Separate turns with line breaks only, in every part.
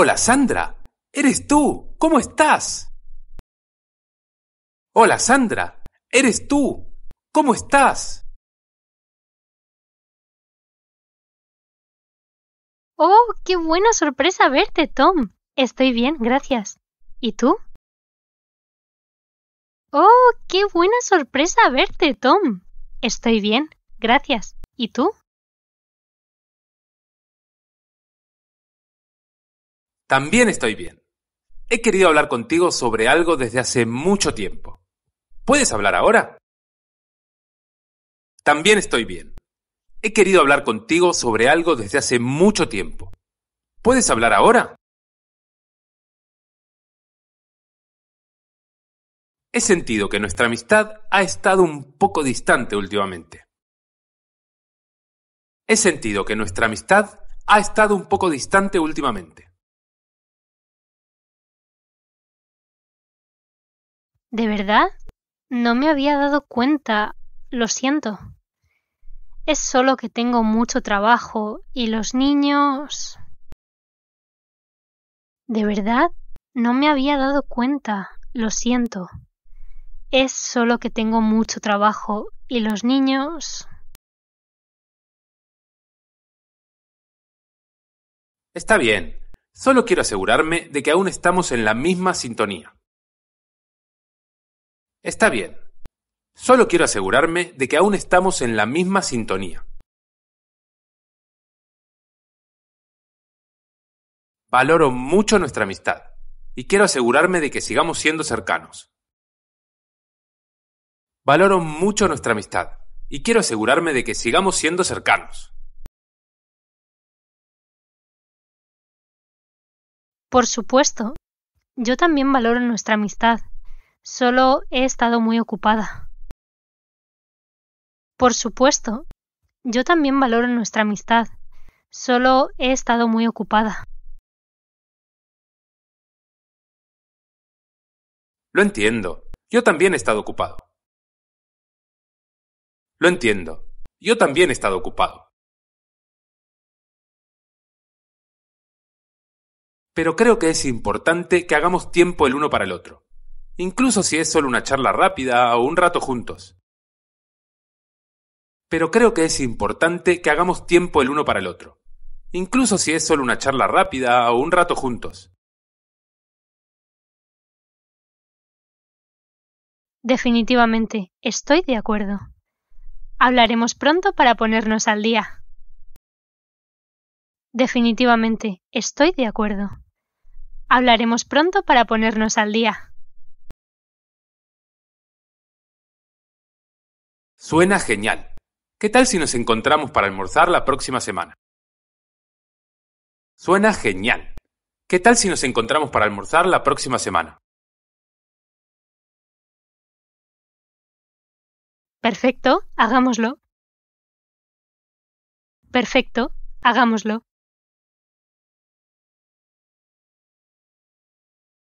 Hola Sandra, eres tú, ¿cómo estás? Hola Sandra, eres tú, ¿cómo estás? Oh, qué buena sorpresa verte, Tom. Estoy bien, gracias. ¿Y tú? Oh, qué buena sorpresa verte, Tom. Estoy bien, gracias. ¿Y tú? También
estoy bien. He querido hablar contigo sobre algo desde hace mucho tiempo. ¿Puedes hablar ahora? También estoy bien. He querido hablar contigo sobre algo desde hace mucho tiempo. ¿Puedes hablar ahora?
He sentido que nuestra
amistad ha estado un poco distante últimamente. He sentido que nuestra amistad ha estado un poco distante últimamente.
¿De verdad? No me había dado cuenta. Lo siento. Es solo que tengo
mucho trabajo y los niños... ¿De verdad? No me había dado cuenta. Lo siento. Es solo
que tengo mucho trabajo y los niños... Está bien. Solo quiero asegurarme
de que aún estamos en la misma sintonía. Está bien. Solo quiero asegurarme de que aún estamos en la misma sintonía.
Valoro mucho nuestra
amistad y quiero asegurarme de que sigamos siendo cercanos. Valoro mucho nuestra amistad y quiero asegurarme de que sigamos siendo cercanos.
Por supuesto, yo también valoro nuestra amistad Solo he estado muy
ocupada. Por supuesto, yo también valoro
nuestra amistad. Solo he estado muy ocupada. Lo entiendo. Yo también he estado ocupado. Lo entiendo. Yo también he estado ocupado. Pero creo que es
importante que hagamos tiempo el uno para el otro incluso si es solo una charla rápida o un rato juntos. Pero creo que es importante que hagamos tiempo el uno para el otro, incluso si es solo una charla rápida o un rato juntos.
Definitivamente, estoy de acuerdo. Hablaremos pronto para ponernos al día.
Definitivamente, estoy de acuerdo. Hablaremos pronto para ponernos al día.
Suena genial. ¿Qué tal si nos encontramos para almorzar la próxima semana? Suena genial. ¿Qué tal si nos
encontramos para almorzar la próxima semana? Perfecto, hagámoslo. Perfecto, hagámoslo.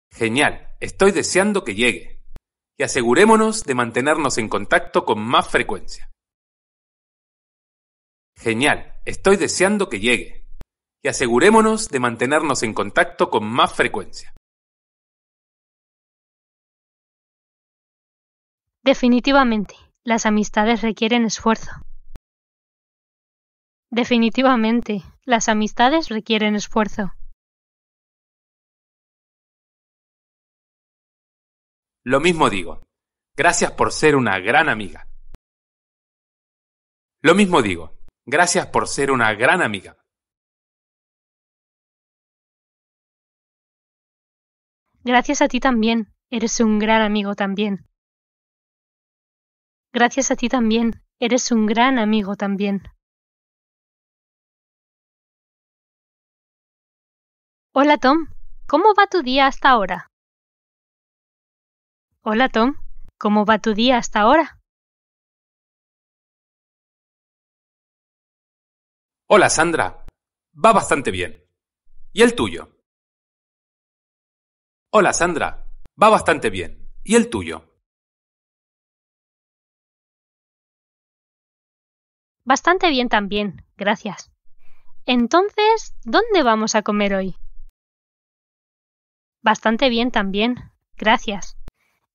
Genial, estoy deseando que llegue y asegurémonos de mantenernos en contacto con más frecuencia. Genial, estoy deseando que llegue. Y asegurémonos de mantenernos en contacto con más
frecuencia. Definitivamente, las amistades requieren esfuerzo. Definitivamente, las amistades requieren esfuerzo. Lo mismo digo. Gracias por ser una gran amiga. Lo mismo digo. Gracias por ser una gran amiga. Gracias a ti también. Eres un gran amigo también. Gracias a ti también. Eres un gran amigo también. Hola Tom, ¿cómo va tu día hasta ahora? Hola Tom, ¿cómo va tu día hasta ahora? Hola Sandra, va bastante bien. ¿Y el tuyo? Hola Sandra, va bastante bien. ¿Y el tuyo? Bastante bien también, gracias. Entonces, ¿dónde vamos a comer hoy? Bastante bien también, gracias.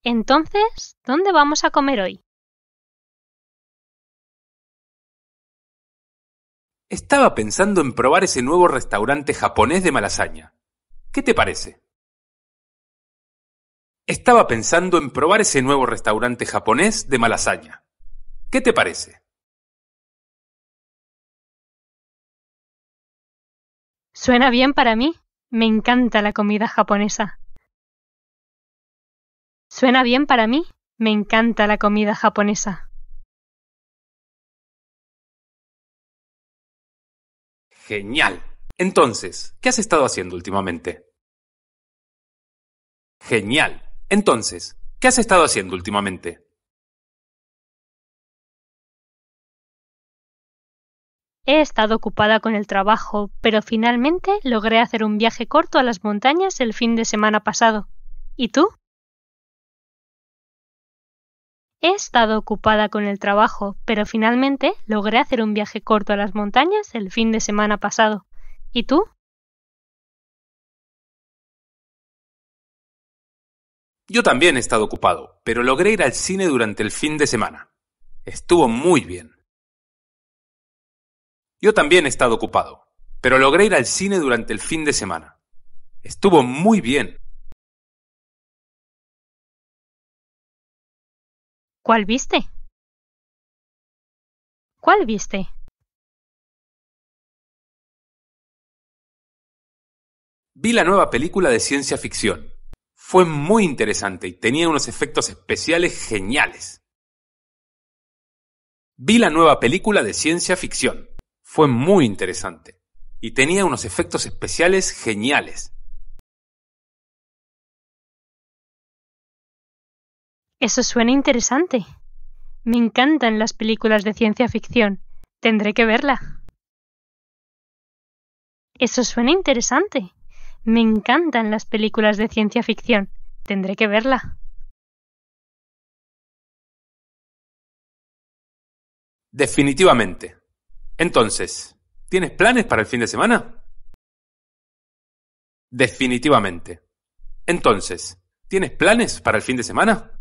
Entonces, ¿dónde vamos a comer hoy?
Estaba pensando en probar ese nuevo restaurante japonés de Malasaña. ¿Qué te parece? Estaba pensando en probar ese nuevo restaurante
japonés de Malasaña. ¿Qué te parece? Suena bien para mí. Me encanta la comida japonesa. Suena bien para mí. Me encanta la comida japonesa.
Genial. Entonces, ¿qué has estado haciendo últimamente? Genial. Entonces, ¿qué has estado haciendo últimamente?
He
estado ocupada con el trabajo, pero finalmente logré hacer un viaje corto a las montañas el fin de semana pasado. ¿Y tú? He estado ocupada con el trabajo, pero finalmente logré hacer un viaje corto a las montañas
el fin de semana pasado. ¿Y tú? Yo también he estado ocupado, pero logré ir al cine durante
el fin de semana. Estuvo muy bien. Yo también he estado ocupado, pero logré ir al cine durante el fin de semana. Estuvo muy
bien. ¿Cuál viste? ¿Cuál viste?
Vi la nueva película de ciencia ficción. Fue muy interesante y tenía unos efectos especiales geniales. Vi la nueva película de ciencia ficción. Fue muy interesante y tenía unos efectos especiales geniales.
Eso suena interesante.
Me encantan las películas de ciencia ficción. Tendré que verla. Eso suena interesante. Me encantan las
películas de ciencia ficción. Tendré que verla. Definitivamente. Entonces,
¿tienes planes para el fin de semana? Definitivamente. Entonces, ¿tienes planes para el fin de semana?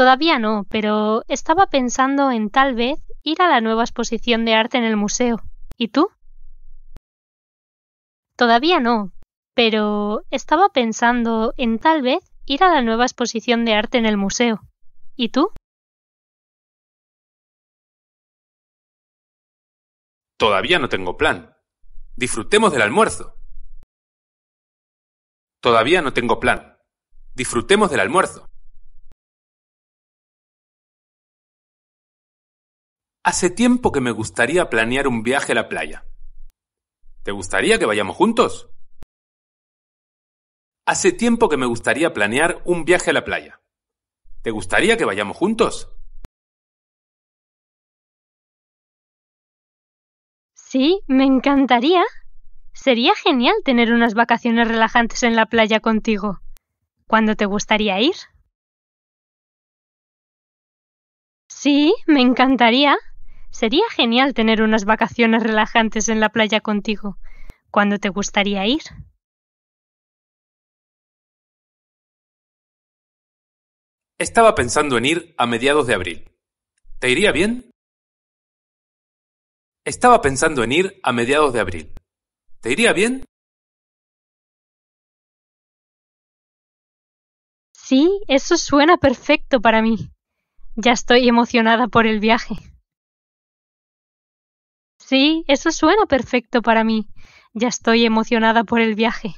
Todavía no, pero estaba
pensando en tal vez ir a la nueva exposición de arte en el museo. ¿Y tú? Todavía no, pero estaba pensando en
tal vez ir a la nueva exposición de arte en el museo. ¿Y tú? Todavía no tengo plan. Disfrutemos del almuerzo. Todavía no tengo plan. Disfrutemos del almuerzo.
Hace tiempo que me gustaría planear un viaje a la playa. ¿Te gustaría que vayamos juntos? Hace tiempo que me gustaría planear un viaje a la playa. ¿Te gustaría que vayamos juntos?
Sí, me encantaría. Sería genial tener unas vacaciones relajantes en la playa contigo.
¿Cuándo te gustaría ir? Sí, me encantaría. Sería genial tener unas vacaciones relajantes en la playa
contigo. ¿Cuándo te gustaría ir? Estaba pensando en ir a mediados de abril. ¿Te iría bien? Estaba pensando en ir a mediados de abril. ¿Te iría bien? Sí, eso suena perfecto para mí. Ya estoy emocionada
por el viaje. Sí, eso suena perfecto
para mí. Ya estoy emocionada por el viaje.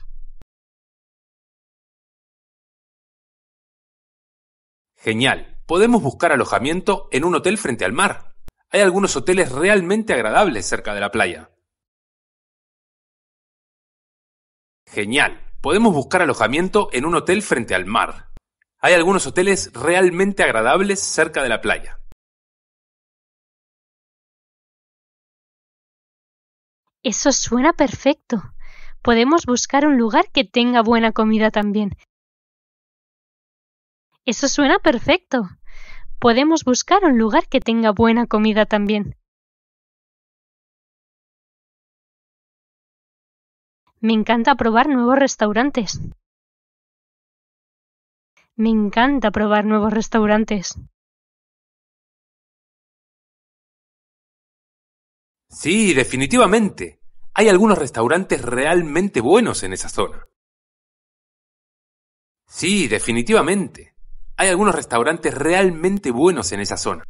Genial. Podemos buscar alojamiento en un hotel frente al mar. Hay algunos hoteles realmente agradables cerca de la playa. Genial. Podemos buscar alojamiento en un hotel frente al mar. Hay algunos hoteles realmente agradables cerca de la playa.
Eso suena perfecto. Podemos buscar un lugar que tenga buena comida también. Eso suena perfecto. Podemos buscar un lugar que tenga buena comida también. Me encanta probar nuevos restaurantes. Me encanta probar nuevos restaurantes. Sí, definitivamente.
Hay algunos restaurantes realmente buenos en esa zona. Sí, definitivamente. Hay algunos restaurantes realmente buenos en esa zona.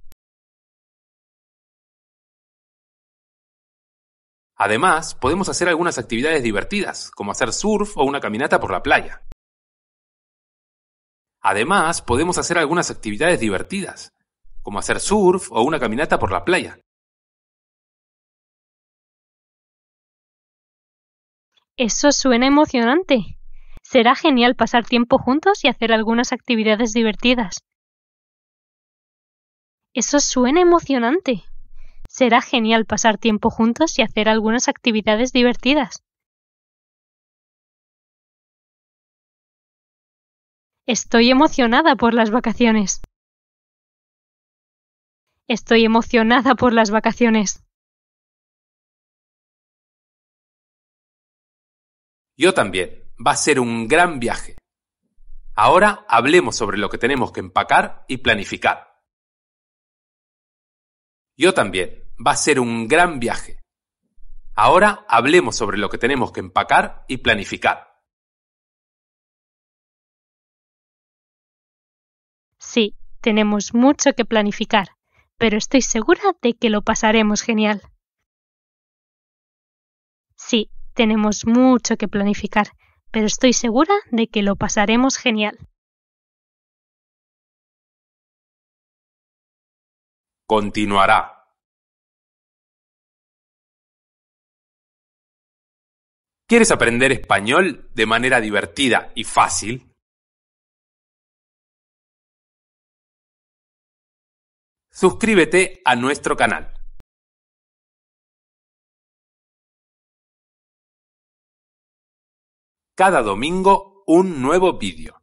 Además, podemos hacer algunas actividades divertidas, como hacer surf o una caminata por la playa. Además, podemos hacer algunas actividades divertidas, como hacer
surf o una caminata por la playa. Eso suena emocionante. Será genial pasar tiempo
juntos y hacer algunas actividades divertidas. Eso suena emocionante. Será genial pasar tiempo juntos y hacer algunas actividades
divertidas. Estoy emocionada por las vacaciones. Estoy emocionada por las vacaciones.
Yo también. Va a ser un gran viaje. Ahora hablemos sobre lo que tenemos que empacar y planificar. Yo también. Va a ser un gran viaje. Ahora hablemos sobre lo que tenemos que empacar y planificar.
Sí, tenemos mucho que planificar, pero estoy segura de que lo pasaremos genial. Tenemos mucho que planificar, pero estoy segura de que lo pasaremos genial. Continuará. ¿Quieres aprender español de manera divertida y fácil? Suscríbete a nuestro canal. cada domingo un nuevo vídeo.